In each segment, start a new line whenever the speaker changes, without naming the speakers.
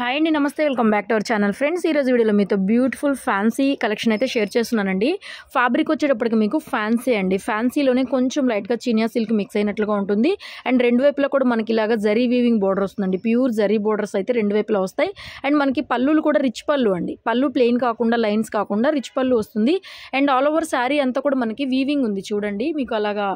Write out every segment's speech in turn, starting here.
hi అండి నమస్తే welcome back to our channel friends ఈరోజు వీడియోలో మీతో బ్యూటిఫుల్ ఫ్యాన్సీ కలెక్షన్ అయితే షేర్ చేస్తున్నానండి ఫ్యాబ్రిక్ వచ్చేటప్పటికి మీకు ఫ్యాన్సీ అండి ఫ్యాన్సీలోనే కొంచెం లైట్గా చీనియా సిల్క్ మిక్స్ అయినట్లుగా ఉంటుంది అండ్ రెండు వైపులా కూడా మనకి ఇలాగ జరీ వీవింగ్ బోర్డర్ వస్తుందండి ప్యూర్ జరీ బోర్డర్స్ అయితే రెండు వైపులా వస్తాయి అండ్ మనకి పళ్ళులు కూడా రిచ్ పళ్ళు అండి పళ్ళు ప్లెయిన్ కాకుండా లైన్స్ కాకుండా రిచ్ పళ్ళు వస్తుంది అండ్ ఆల్ ఓవర్ శారీ అంతా కూడా మనకి వీవింగ్ ఉంది చూడండి మీకు అలాగా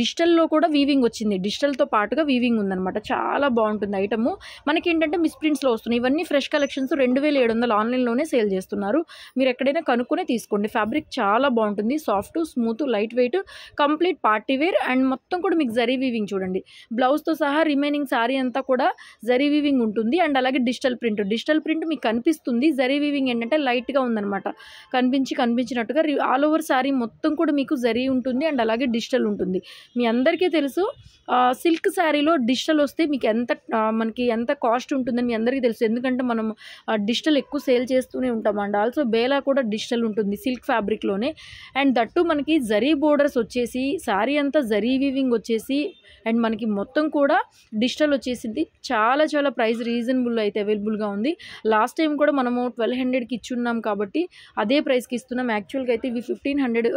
డిజిటల్లో కూడా వీవింగ్ వచ్చింది డిజిటల్తో పాటుగా వీవింగ్ ఉందనమాట చాలా బాగుంటుంది ఐటమ్ మనకి ఏంటంటే మిస్ప్రింట్స్లో వస్తున్నాయి ఇవన్నీ ఫ్రెష్ కలెక్షన్స్ రెండు వేల ఏడు వందలు ఆన్లైన్లోనే సేల్ చేస్తున్నారు మీరు ఎక్కడైనా కనుక్కునే తీసుకోండి ఫ్యాబ్రిక్ చాలా బాగుంటుంది soft smooth light weight complete party wear and మొత్తం కూడా మీకు జరీ వీవింగ్ చూడండి బ్లౌజ్తో సహా రిమైనింగ్ శారీ అంతా కూడా జరీ వీవింగ్ ఉంటుంది అండ్ అలాగే డిజిటల్ ప్రింట్ డిజిటల్ ప్రింట్ మీకు కనిపిస్తుంది జరీ వీవింగ్ ఏంటంటే లైట్గా ఉందనమాట కనిపించి కనిపించినట్టుగా ఆల్ ఓవర్ శారీ మొత్తం కూడా మీకు జరీ ఉంటుంది అండ్ అలాగే డిజిటల్ ఉంటుంది మీ అందరికీ తెలుసు సిల్క్ శారీలో డిజిటల్ వస్తే మీకు ఎంత మనకి ఎంత కాస్ట్ ఉంటుందని మీ అందరికీ తెలుసు మెటీరియల్స్ ఎందుకంటే మనం డిజిటల్ ఎక్కువ సేల్ చేస్తూనే ఉంటాం అండ్ ఆల్సో బేలా కూడా డిజిటల్ ఉంటుంది సిల్క్ ఫ్యాబ్రిక్లోనే అండ్ దట్టు మనకి జరీ బోర్డర్స్ వచ్చేసి శారీ అంతా జరీ వీవింగ్ వచ్చేసి అండ్ మనకి మొత్తం కూడా డిజిటల్ వచ్చేసింది చాలా చాలా ప్రైస్ రీజనబుల్ అయితే అవైలబుల్గా ఉంది లాస్ట్ టైం కూడా మనము ట్వెల్వ్ హండ్రెడ్కి ఇచ్చున్నాం కాబట్టి అదే ప్రైస్కి ఇస్తున్నాం యాక్చువల్గా అయితే ఇవి ఫిఫ్టీన్ హండ్రెడ్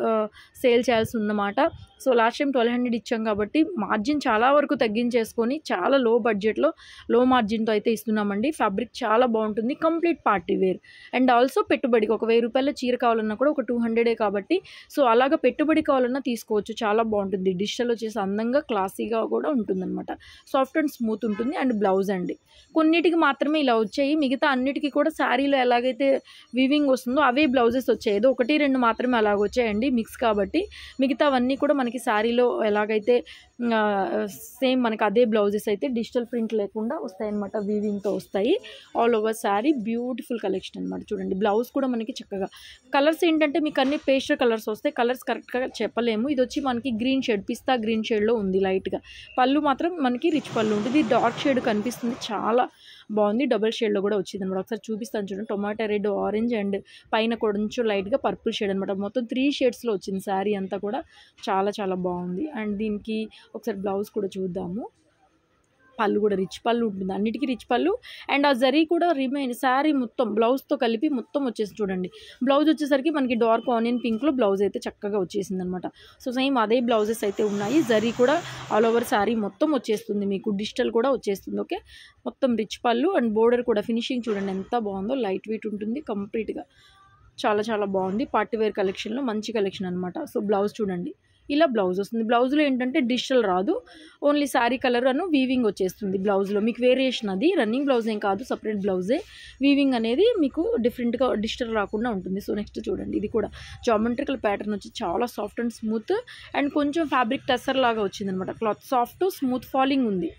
సేల్ చేయాల్సి ఉందన్నమాట so last time twelve hundred ఇచ్చాం కాబట్టి మార్జిన్ చాలా వరకు తగ్గించేసుకొని చాలా లో బడ్జెట్లో లో మార్జిన్తో అయితే ఇస్తున్నామండి ఫ్యాబ్రిక్ చాలా బాగుంటుంది complete party wear and also పెట్టుబడికి ఒక వెయ్యి రూపాయల చీర కావాలన్నా కూడా ఒక టూ హండ్రెడే కాబట్టి సో అలాగ పెట్టుబడి కావాలన్నా తీసుకోవచ్చు చాలా బాగుంటుంది డిజిటల్ వచ్చేసి అందంగా క్లాసీగా కూడా ఉంటుందన్నమాట సాఫ్ట్ అండ్ స్మూత్ ఉంటుంది అండ్ బ్లౌజ్ అండి కొన్నిటికి మాత్రమే ఇలా వచ్చాయి మిగతా అన్నిటికీ కూడా శారీలో ఎలాగైతే వివింగ్ వస్తుందో అవే బ్లౌజెస్ వచ్చాయి ఏదో ఒకటి రెండు మాత్రమే అలాగ వచ్చాయండి మిక్స్ కాబట్టి మిగతా అవన్నీ కూడా మనకి శారీలో ఎలాగైతే సేమ్ మనకి అదే బ్లౌజెస్ అయితే డిజిటల్ ప్రింట్ లేకుండా వస్తాయన్నమాట వీవింగ్తో వస్తాయి ఉంటాయి all over sari beautiful collection అనమాట చూడండి బ్లౌజ్ కూడా మనకి చక్కగా కలర్స్ ఏంటంటే మీకు అన్ని పేస్టర్ కలర్స్ వస్తాయి కలర్స్ కరెక్ట్గా చెప్పలేము ఇది వచ్చి మనకి గ్రీన్ షేడ్ పిస్తా గ్రీన్ షేడ్లో ఉంది లైట్గా పళ్ళు మాత్రం మనకి రిచ్ పళ్ళు ఉంటుంది డార్క్ షేడ్ కనిపిస్తుంది చాలా బాగుంది డబుల్ షేడ్లో కూడా వచ్చింది అనమాట ఒకసారి చూపిస్తాను చూడండి టొమాటో రెడ్ ఆరెంజ్ అండ్ పైన కొంచెం లైట్గా పర్పుల్ షేడ్ అనమాట మొత్తం త్రీ షేడ్స్లో వచ్చింది శారీ అంతా కూడా చాలా చాలా బాగుంది అండ్ దీనికి ఒకసారి బ్లౌజ్ కూడా చూద్దాము పళ్ళు కూడా రిచ్ పళ్ళు ఉంటుంది అన్నిటికీ రిచ్ పళ్ళు అండ్ ఆ జరీ కూడా రిమైన్ శారీ మొత్తం బ్లౌజ్తో కలిపి మొత్తం వచ్చేసి చూడండి బ్లౌజ్ వచ్చేసరికి మనకి డార్క్ ఆనియన్ పింక్లో బ్లౌజ్ అయితే చక్కగా వచ్చేసింది అనమాట సో సేమ్ అదే బ్లౌజెస్ అయితే ఉన్నాయి జరీ కూడా ఆల్ ఓవర్ శారీ మొత్తం వచ్చేస్తుంది మీకు డిజిటల్ కూడా వచ్చేస్తుంది ఓకే మొత్తం రిచ్ పళ్ళు అండ్ బోర్డర్ కూడా ఫినిషింగ్ చూడండి ఎంత బాగుందో లైట్ వెయిట్ ఉంటుంది కంప్లీట్గా చాలా చాలా బాగుంది పార్టీవేర్ కలెక్షన్లో మంచి కలెక్షన్ అనమాట సో బ్లౌజ్ చూడండి ఇలా బ్లౌజ్ వస్తుంది బ్లౌజ్లో ఏంటంటే డిజిటల్ రాదు ఓన్లీ శారీ కలర్ అను వీవింగ్ వచ్చేస్తుంది బ్లౌజ్లో మీకు వేరియేషన్ అది రన్నింగ్ బ్లౌజ్ ఏం కాదు సపరేట్ బ్లౌజే వీవింగ్ అనేది మీకు డిఫరెంట్గా డిజిటల్ రాకుండా ఉంటుంది సో నెక్స్ట్ చూడండి ఇది కూడా జామెట్రికల్ ప్యాటర్న్ వచ్చి చాలా సాఫ్ట్ అండ్ స్మూత్ అండ్ కొంచెం ఫ్యాబ్రిక్ టెస్సర్ లాగా వచ్చిందనమాట క్లాత్ సాఫ్ట్ స్మూత్ ఫాలింగ్ ఉంది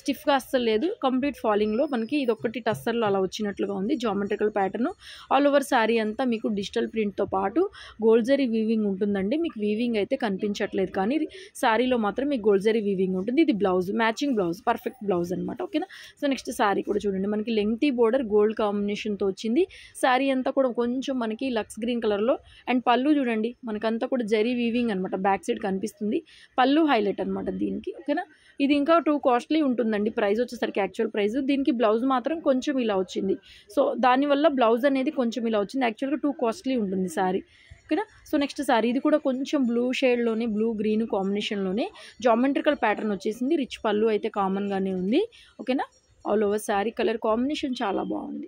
స్టిఫ్గా అస్సలు లేదు కంప్లీట్ ఫాలింగ్లో మనకి ఇది ఒకటి టస్సర్లో అలా వచ్చినట్లుగా ఉంది geometrical pattern all over sari అంతా మీకు డిజిటల్ ప్రింట్తో పాటు గోల్జరీ వీవింగ్ ఉంటుందండి మీకు వీవింగ్ అయితే కనిపించట్లేదు కానీ శారీలో మాత్రం మీకు గోల్జరీ వీవింగ్ ఉంటుంది ఇది blouse matching blouse perfect blouse అనమాట ఓకేనా సో నెక్స్ట్ శారీ కూడా చూడండి మనకి లెంగ్తీ బోర్డర్ గోల్డ్ కాంబినేషన్తో వచ్చింది శారీ అంతా కూడా కొంచెం మనకి లక్స్ గ్రీన్ కలర్లో అండ్ పళ్ళు చూడండి మనకంతా కూడా జరీ వీవింగ్ అనమాట బ్యాక్ సైడ్ కనిపిస్తుంది పళ్ళు హైలైట్ అనమాట దీనికి ఓకేనా ఇది ఇంకా టూ కాస్ట్లీ ఉంటుంది ఉంటుందండి ప్రైస్ వచ్చేసరికి యాక్చువల్ ప్రైస్ దీనికి బ్లౌజ్ మాత్రం కొంచెం ఇలా వచ్చింది సో దానివల్ల బ్లౌజ్ అనేది కొంచెం ఇలా వచ్చింది యాక్చువల్గా టూ కాస్ట్లీ ఉంటుంది సారీ ఓకేనా సో నెక్స్ట్ సారీ ఇది కూడా కొంచెం బ్లూ షేడ్లోనే బ్లూ గ్రీన్ కాంబినేషన్లోనే జామెట్రికల్ ప్యాటర్న్ వచ్చేసింది రిచ్ పళ్ళు అయితే కామన్గానే ఉంది ఓకేనా all over sari colour combination చాలా బాగుంది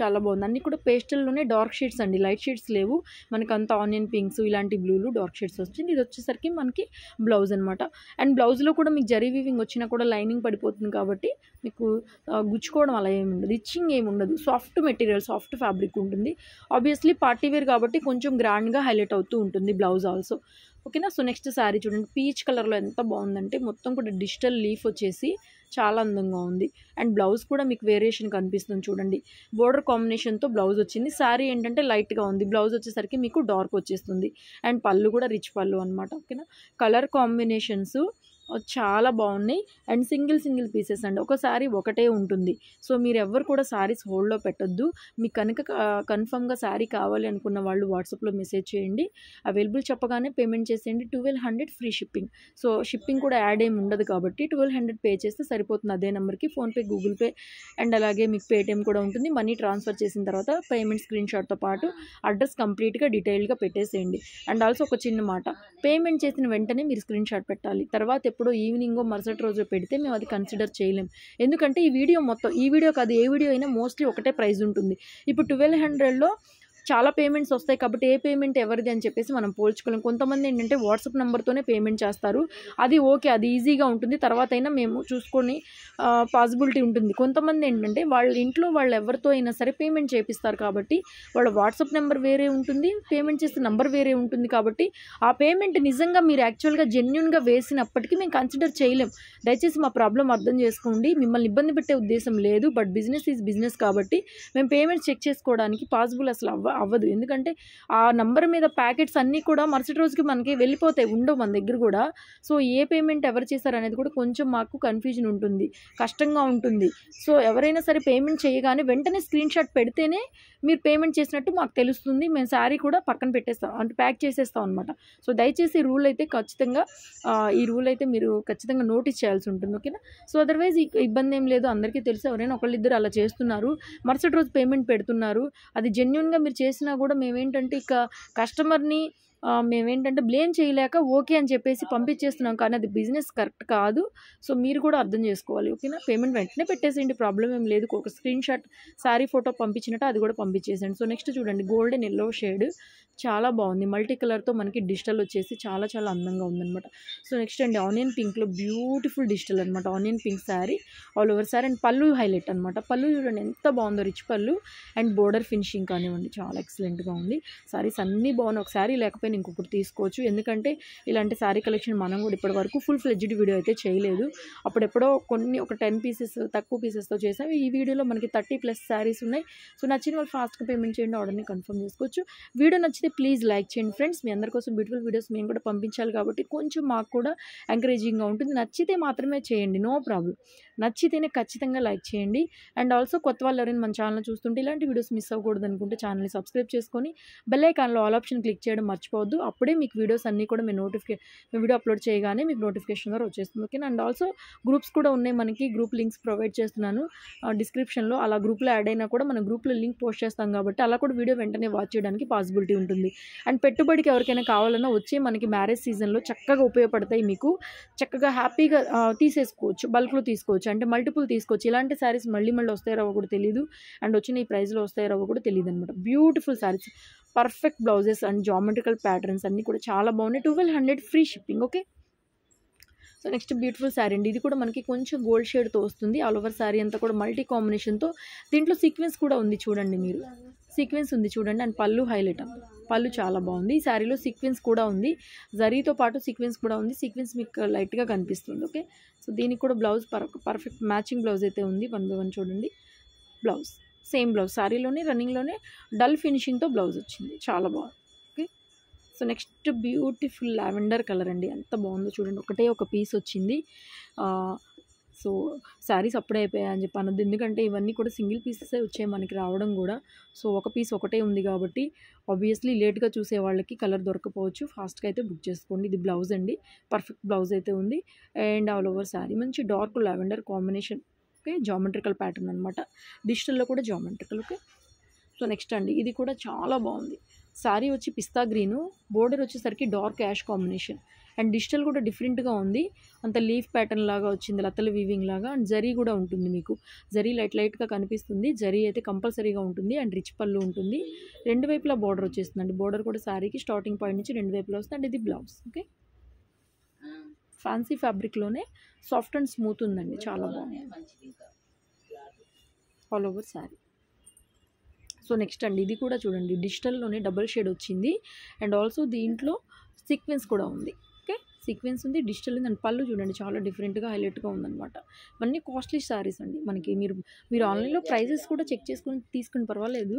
చాలా బాగుంది అన్నీ కూడా పేస్టల్లోనే డార్క్ షేడ్స్ అండి లైట్ షేడ్స్ లేవు మనకి అంత ఆనియన్ పింక్స్ ఇలాంటి బ్లూలు డార్క్ షేడ్స్ వచ్చింది ఇది వచ్చేసరికి మనకి బ్లౌజ్ అనమాట అండ్ బ్లౌజ్లో కూడా మీకు జరీ వీవింగ్ వచ్చినా కూడా లైనింగ్ పడిపోతుంది కాబట్టి మీకు గుచ్చుకోవడం అలా ఏమి ఉండదు ఇచ్చింగ్ ఏమి ఉండదు సాఫ్ట్ మెటీరియల్ సాఫ్ట్ ఫ్యాబ్రిక్ ఉంటుంది ఆబ్వియస్లీ పార్టీవేర్ కాబట్టి కొంచెం గ్రాండ్గా హైలైట్ అవుతూ ఉంటుంది బ్లౌజ్ ఆల్సో ఓకేనా సో నెక్స్ట్ శారీ చూడండి పీచ్ కలర్లో ఎంత బాగుందంటే మొత్తం కూడా డిజిటల్ లీఫ్ వచ్చేసి చాలా అందంగా ఉంది అండ్ బ్లౌజ్ కూడా మీకు వేరియేషన్ కనిపిస్తుంది చూడండి బోర్డర్ కాంబినేషన్తో బ్లౌజ్ వచ్చింది శారీ ఏంటంటే లైట్గా ఉంది బ్లౌజ్ వచ్చేసరికి మీకు డార్క్ వచ్చేస్తుంది అండ్ పళ్ళు కూడా రిచ్ పళ్ళు అనమాట ఓకేనా కలర్ కాంబినేషన్స్ చాలా బాగున్నాయి అండ్ సింగిల్ సింగిల్ పీసెస్ అండి ఒక శారీ ఒకటే ఉంటుంది సో మీరు ఎవరు కూడా శారీస్ హోల్డ్లో పెట్టొద్దు మీకు కనుక కన్ఫర్మ్గా శారీ కావాలి అనుకున్న వాళ్ళు వాట్సాప్లో మెసేజ్ చేయండి అవైలబుల్ చెప్పగానే పేమెంట్ చేసేయండి twelve hundred free shipping so shipping కూడా యాడ్ ఏమి ఉండదు కాబట్టి ట్వెల్వ్ హండ్రెడ్ పే చేస్తే సరిపోతుంది అదే నెంబర్కి ఫోన్పే గూగుల్ పే అండ్ అలాగే మీకు పేటిఎం కూడా ఉంటుంది మనీ ట్రాన్స్ఫర్ చేసిన తర్వాత పేమెంట్ స్క్రీన్ షాట్తో పాటు అడ్రస్ కంప్లీట్గా డీటెయిల్గా పెట్టేసేయండి అండ్ ఆల్సో ఒక చిన్న మాట పేమెంట్ చేసిన వెంటనే మీరు స్క్రీన్ షాట్ పెట్టాలి తర్వాత ఎప్పుడు ఎప్పుడో ఈవినింగ్ మరుసటి రోజు పెడితే మేము అది కన్సిడర్ చేయలేం ఎందుకంటే ఈ వీడియో మొత్తం ఈ వీడియో కాదు ఏ వీడియో అయినా మోస్ట్లీ ఒకటే ప్రైజ్ ఉంటుంది ఇప్పుడు ట్వెల్వ్ హండ్రెడ్లో చాలా పేమెంట్స్ వస్తాయి కాబట్టి ఏ పేమెంట్ ఎవరిది అని చెప్పేసి మనం పోల్చుకోలేం కొంతమంది ఏంటంటే వాట్సాప్ నెంబర్తోనే పేమెంట్ చేస్తారు అది ఓకే అది ఈజీగా ఉంటుంది తర్వాత అయినా మేము చూసుకొని పాసిబిలిటీ ఉంటుంది కొంతమంది ఏంటంటే వాళ్ళ ఇంట్లో వాళ్ళు ఎవరితో అయినా సరే పేమెంట్ చేపిస్తారు కాబట్టి వాళ్ళ వాట్సాప్ నెంబర్ వేరే ఉంటుంది పేమెంట్ చేసే నెంబర్ వేరే ఉంటుంది కాబట్టి ఆ పేమెంట్ నిజంగా మీరు యాక్చువల్గా జెన్యున్గా వేసినప్పటికీ మేము కన్సిడర్ చేయలేం దయచేసి మా ప్రాబ్లం అర్థం చేసుకోండి మిమ్మల్ని ఇబ్బంది పెట్టే ఉద్దేశం లేదు బట్ బిజినెస్ ఈజ్ బిజినెస్ కాబట్టి మేము పేమెంట్ చెక్ చేసుకోవడానికి పాసిబుల్ అసలు అవ్వ అవ్వదు ఎందుకంటే ఆ నంబర్ మీద ప్యాకెట్స్ అన్నీ కూడా మరుసటి రోజుకి మనకి వెళ్ళిపోతాయి ఉండవు మన దగ్గర కూడా సో ఏ పేమెంట్ ఎవరు చేశారనేది కూడా కొంచెం మాకు కన్ఫ్యూజన్ ఉంటుంది కష్టంగా ఉంటుంది సో ఎవరైనా సరే పేమెంట్ చేయగానే వెంటనే స్క్రీన్ షాట్ పెడితేనే మీరు పేమెంట్ చేసినట్టు మాకు తెలుస్తుంది మేము శారీ కూడా పక్కన పెట్టేస్తాం అంటే ప్యాక్ చేసేస్తాం అనమాట సో దయచేసి రూల్ అయితే ఖచ్చితంగా ఈ రూల్ అయితే మీరు ఖచ్చితంగా నోటీస్ చేయాల్సి ఉంటుంది ఓకేనా సో అదర్వైజ్ ఇబ్బంది ఏం లేదు అందరికీ తెలుసు ఎవరైనా ఒకళ్ళిద్దరు అలా చేస్తున్నారు మరుసటి రోజు పేమెంట్ పెడుతున్నారు అది జెన్యున్గా మీరు చేసినా కూడా మేమేంటంటే ఇక కస్టమర్ని మేమేంటంటే బ్లేమ్ చేయలేక ఓకే అని చెప్పేసి పంపించేస్తున్నాం కానీ అది బిజినెస్ కరెక్ట్ కాదు సో మీరు కూడా అర్థం చేసుకోవాలి ఓకేనా పేమెంట్ వెంటనే పెట్టేసేయండి ప్రాబ్లం ఏం లేదు ఒక స్క్రీన్ షాట్ శారీ ఫోటో పంపించినట్టు అది కూడా పంపించేసేయండి సో నెక్స్ట్ చూడండి గోల్డెన్ ఎల్లో షేడ్ చాలా బాగుంది మల్టీ కలర్తో మనకి డిజిటల్ వచ్చేసి చాలా చాలా అందంగా ఉందన్నమాట సో నెక్స్ట్ అండి ఆనియన్ పింక్లో బ్యూటిఫుల్ డిజిటల్ అనమాట onion pink sari all over sari and పళ్ళు హైలైట్ అనమాట పళ్ళు చూడండి ఎంత బాగుందో రిచ్ పళ్ళు అండ్ బోర్డర్ ఫినిషింగ్ కానివ్వండి చాలా ఎక్సలెంట్గా ఉంది శారీస్ అన్నీ బాగున్నాయి ఒక శారీ లేకపోయినా ఆప్షన్ ఇంకొకటి తీసుకోవచ్చు ఎందుకంటే ఇలాంటి శారీ కలెక్షన్ మనం కూడా ఇప్పటి వరకు ఫుల్ ఫ్లెజ్డ్ వీడియో అయితే చేయలేదు అప్పుడెప్పుడో కొన్ని ఒక టెన్ పీసెస్ తక్కువ పీసెస్తో చేసాం ఈ వీడియోలో మనకి థర్టీ ప్లస్ శారీస్ ఉన్నాయి సో నచ్చిన వాళ్ళు ఫాస్ట్గా పేమెంట్ చేయండి ఆర్డర్ని కన్ఫర్మ్ చేసుకోవచ్చు వీడియో నచ్చితే ప్లీజ్ లైక్ చేయండి ఫ్రెండ్స్ మీ అందరి కోసం బ్యూటిఫుల్ వీడియోస్ మేము కూడా పంపించాలి కాబట్టి కొంచెం మాకు కూడా ఎంకరేజింగ్గా ఉంటుంది నచ్చితే మాత్రమే చేయండి నో ప్రాబ్లం నచ్చితేనే ఖచ్చితంగా లైక్ చేయండి అండ్ ఆల్సో కొత్త వాళ్ళు ఎవరైనా మన ఛానల్ చూస్తుంటే ఇలాంటి వీడియోస్ మిస్ అవ్వకూడదు అనుకుంటే ఛానల్ని సబ్స్క్రైబ్ చేసుకొని బెల్ ఐకాన్లో ఆల్ ఆప్షన్ క్లిక్ చేయడం మర్చిపోవద్దు అప్పుడే మీకు వీడియోస్ అన్నీ కూడా మీ నోటిఫికే వీడియో అప్లోడ్ చేయగానే మీకు నోటిఫికేషన్ ద్వారా వచ్చేస్తుంది ఓకే అండ్ ఆల్సో గ్రూప్స్ కూడా ఉన్నాయి మనకి గ్రూప్ లింక్స్ ప్రొవైడ్ చేస్తున్నాను డిస్క్రిప్షన్లో అలా గ్రూప్లో యాడ్ అయినా కూడా మనం గ్రూప్లో లింక్ పోస్ట్ చేస్తాం కాబట్టి అలా కూడా వీడియో వెంటనే వాచ్ చేయడానికి పాసిబిలిటీ ఉంటుంది అండ్ పెట్టుబడికి ఎవరికైనా కావాలన్నా వచ్చే మనకి మ్యారేజ్ సీజన్లో చక్కగా ఉపయోగపడతాయి మీకు చక్కగా హ్యాపీగా తీసేసుకోవచ్చు బల్క్లో తీసుకోవచ్చు తీసుకోవచ్చు అంటే మల్టిపుల్ తీసుకోవచ్చు ఇలాంటి శారీస్ మళ్ళీ మళ్ళీ వస్తాయో కూడా తెలియదు అండ్ వచ్చిన ఈ ప్రైస్లో వస్తాయో కూడా తెలియదు అనమాట beautiful saris perfect blouses and geometrical patterns అన్నీ కూడా చాలా బాగున్నాయి twelve hundred free shipping okay so next beautiful sari అండి ఇది కూడా మనకి కొంచెం గోల్డ్ షేడ్తో వస్తుంది ఆల్ ఓవర్ శారీ అంతా కూడా మల్టీ కాంబినేషన్తో దీంట్లో సీక్వెన్స్ కూడా ఉంది చూడండి మీరు సీక్వెన్స్ ఉంది చూడండి అండ్ పళ్ళు హైలైట్ పళ్ళు చాలా బాగుంది ఈ శారీలో సీక్వెన్స్ కూడా ఉంది జరీతో పాటు సీక్వెన్స్ కూడా ఉంది సీక్వెన్స్ మీకు లైట్గా కనిపిస్తుంది ఓకే సో దీనికి కూడా బ్లౌజ్ పర్ఫెక్ట్ మ్యాచింగ్ బ్లౌజ్ అయితే ఉంది వన్ బై వన్ చూడండి బ్లౌజ్ సేమ్ బ్లౌజ్ శారీలోనే రన్నింగ్లోనే డల్ ఫినిషింగ్తో బ్లౌజ్ వచ్చింది చాలా బాగుంది okay so next beautiful lavender colour అండి ఎంత బాగుందో చూడండి ఒకటే ఒక పీస్ వచ్చింది సో శారీస్ అప్పుడే అయిపోయాయి అని చెప్పి అన్నది ఎందుకంటే ఇవన్నీ కూడా సింగిల్ పీసెస్ వచ్చాయి మనకి రావడం కూడా సో ఒక పీస్ ఒకటే ఉంది కాబట్టి ఆబ్వియస్లీ లేట్గా చూసే వాళ్ళకి కలర్ దొరకపోవచ్చు ఫాస్ట్గా అయితే బుక్ చేసుకోండి ఇది బ్లౌజ్ అండి పర్ఫెక్ట్ బ్లౌజ్ అయితే ఉంది అండ్ ఆల్ ఓవర్ శారీ మంచి dark lavender combination okay geometrical pattern అనమాట డిజిటల్లో కూడా జామెట్రికల్ ఓకే సో నెక్స్ట్ అండి ఇది కూడా చాలా బాగుంది శారీ వచ్చి పిస్తా గ్రీను బోర్డర్ వచ్చేసరికి dark ash combination and digital కూడా డిఫరెంట్గా ఉంది అంత లీఫ్ ప్యాటర్న్ లాగా వచ్చింది లతల వీవింగ్ లాగా అండ్ జరీ కూడా ఉంటుంది మీకు జరీ లైట్ లైట్గా కనిపిస్తుంది జరీ అయితే కంపల్సరీగా ఉంటుంది అండ్ రిచ్ పళ్ళు ఉంటుంది రెండు వైపులా బార్డర్ వచ్చేస్తుందండి బార్డర్ కూడా శారీకి స్టార్టింగ్ పాయింట్ నుంచి రెండు వైపులా వస్తుంది అండ్ ఇది బ్లౌజ్ ఓకే ఫ్యాన్సీ ఫ్యాబ్రిక్లోనే సాఫ్ట్ అండ్ స్మూత్ ఉందండి చాలా బాగుంది all over sari so next అండి ఇది కూడా చూడండి డిజిటల్లోనే డబల్ షేడ్ వచ్చింది అండ్ ఆల్సో దీంట్లో సీక్వెన్స్ కూడా ఉంది సీక్వెన్స్ ఉంది డిజిటల్ ఉంది అండ్ పళ్ళు చూడండి చాలా డిఫరెంట్గా హైలైట్గా ఉందన్నమాట ఇవన్నీ కాస్ట్లీ శారీస్ అండి మనకి మీరు మీరు ఆన్లైన్లో ప్రైజెస్ కూడా చెక్ చేసుకుని తీసుకుని పర్వాలేదు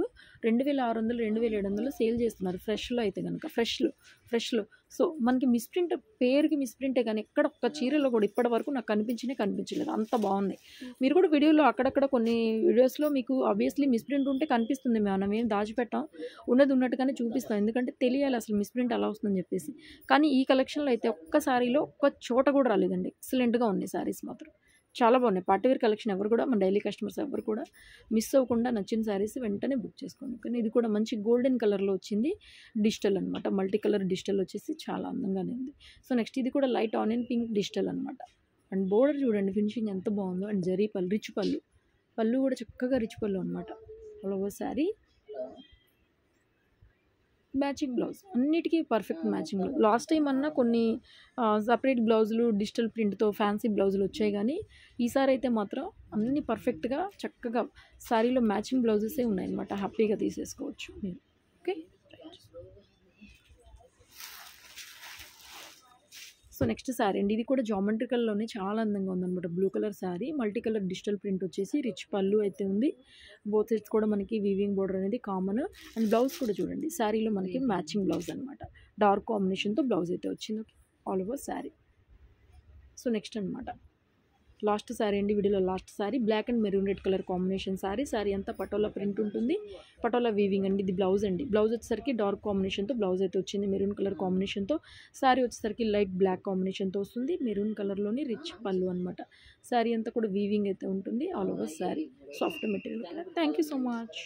రెండు వేల ఆరు వందలు రెండు వేల ఏడు వందలు సేల్ చేస్తున్నారు ఫ్రెష్లో అయితే కనుక ఫ్రెష్లో ఫ్రెష్లో సో మనకి మిస్ప్రింట్ పేరుకి మిస్ప్రింటే కానీ ఎక్కడ ఒక్క చీరలో కూడా ఇప్పటి వరకు నాకు కనిపించినే కనిపించలేదు అంత బాగున్నాయి మీరు కూడా వీడియోలో అక్కడక్కడ కొన్ని వీడియోస్లో మీకు ఆబ్వియస్లీ మిస్ప్రింట్ ఉంటే కనిపిస్తుంది మేము మేము దాచిపెట్టాం ఉన్నది ఉన్నట్టుగానే చూపిస్తాం ఎందుకంటే తెలియాలి అసలు మిస్ప్రింట్ అలా వస్తుందని చెప్పేసి కానీ ఈ కలెక్షన్లో అయితే ఒక్క ఒక్క శారీలో ఒక్క చోట కూడా రాలేదండి ఎక్సలెంట్గా ఉన్నాయి శారీస్ మాత్రం చాలా బాగున్నాయి పార్టీవేర్ కలెక్షన్ ఎవరు కూడా మన డైలీ కస్టమర్స్ ఎవరు కూడా మిస్ అవ్వకుండా నచ్చిన శారీస్ వెంటనే బుక్ చేసుకోండి కానీ ఇది కూడా మంచి గోల్డెన్ కలర్లో వచ్చింది డిజిటల్ అనమాట మల్టీ కలర్ డిజిటల్ వచ్చేసి చాలా అందంగానే ఉంది సో నెక్స్ట్ ఇది కూడా light on and pink digital అనమాట అండ్ బోర్డర్ చూడండి ఫినిషింగ్ ఎంత బాగుందో అండ్ జరీ పళ్ళు రిచ్ పళ్ళు పళ్ళు కూడా చక్కగా రిచ్ పళ్ళు అనమాట ఓవర్ శారీ మ్యాచింగ్ బ్లౌజ్ అన్నిటికీ perfect matching blouse last time అన్నా కొన్ని సపరేట్ బ్లౌజులు డిజిటల్ ప్రింట్తో ఫ్యాన్సీ బ్లౌజులు వచ్చాయి కానీ ఈసారి అయితే మాత్రం అన్ని పర్ఫెక్ట్గా చక్కగా శారీలో మ్యాచింగ్ బ్లౌజెసే ఉన్నాయన్నమాట హ్యాపీగా తీసేసుకోవచ్చు మీరు ఓకే సో నెక్స్ట్ శారీ అండి ఇది కూడా జామెట్రికల్లోనే చాలా అందంగా ఉందనమాట blue colour sari multi colour digital print వచ్చేసి రిచ్ పళ్ళు అయితే ఉంది బోత్ సైడ్స్ కూడా మనకి వీవింగ్ బోర్డర్ అనేది కామన్ అండ్ బ్లౌజ్ కూడా చూడండి శారీలో మనకి మ్యాచింగ్ బ్లౌజ్ అనమాట డార్క్ కాంబినేషన్తో బ్లౌజ్ అయితే వచ్చింది all over sari so next అనమాట లాస్ట్ సారీ అండి వీడియోలో last sari black and maroon red colour combination sari sari అంతా పటోలా ప్రింట్ ఉంటుంది పటోలా వీవింగ్ అండి ఇది బ్లౌజ్ అండి బ్లౌజ్ వచ్చేసరికి డార్క్ కాంబినేషన్తో బ్లౌజ్ అయితే వచ్చింది మెరూన్ కలర్ కాంబినేషన్తో సారీ వచ్చేసరికి లైట్ బ్లాక్ కాంబినేషన్తో వస్తుంది మెరూన్ కలర్లోని రిచ్ పళ్ళు అనమాట సారీ అంతా కూడా వీవింగ్ అయితే ఉంటుంది all over sari soft material thank so much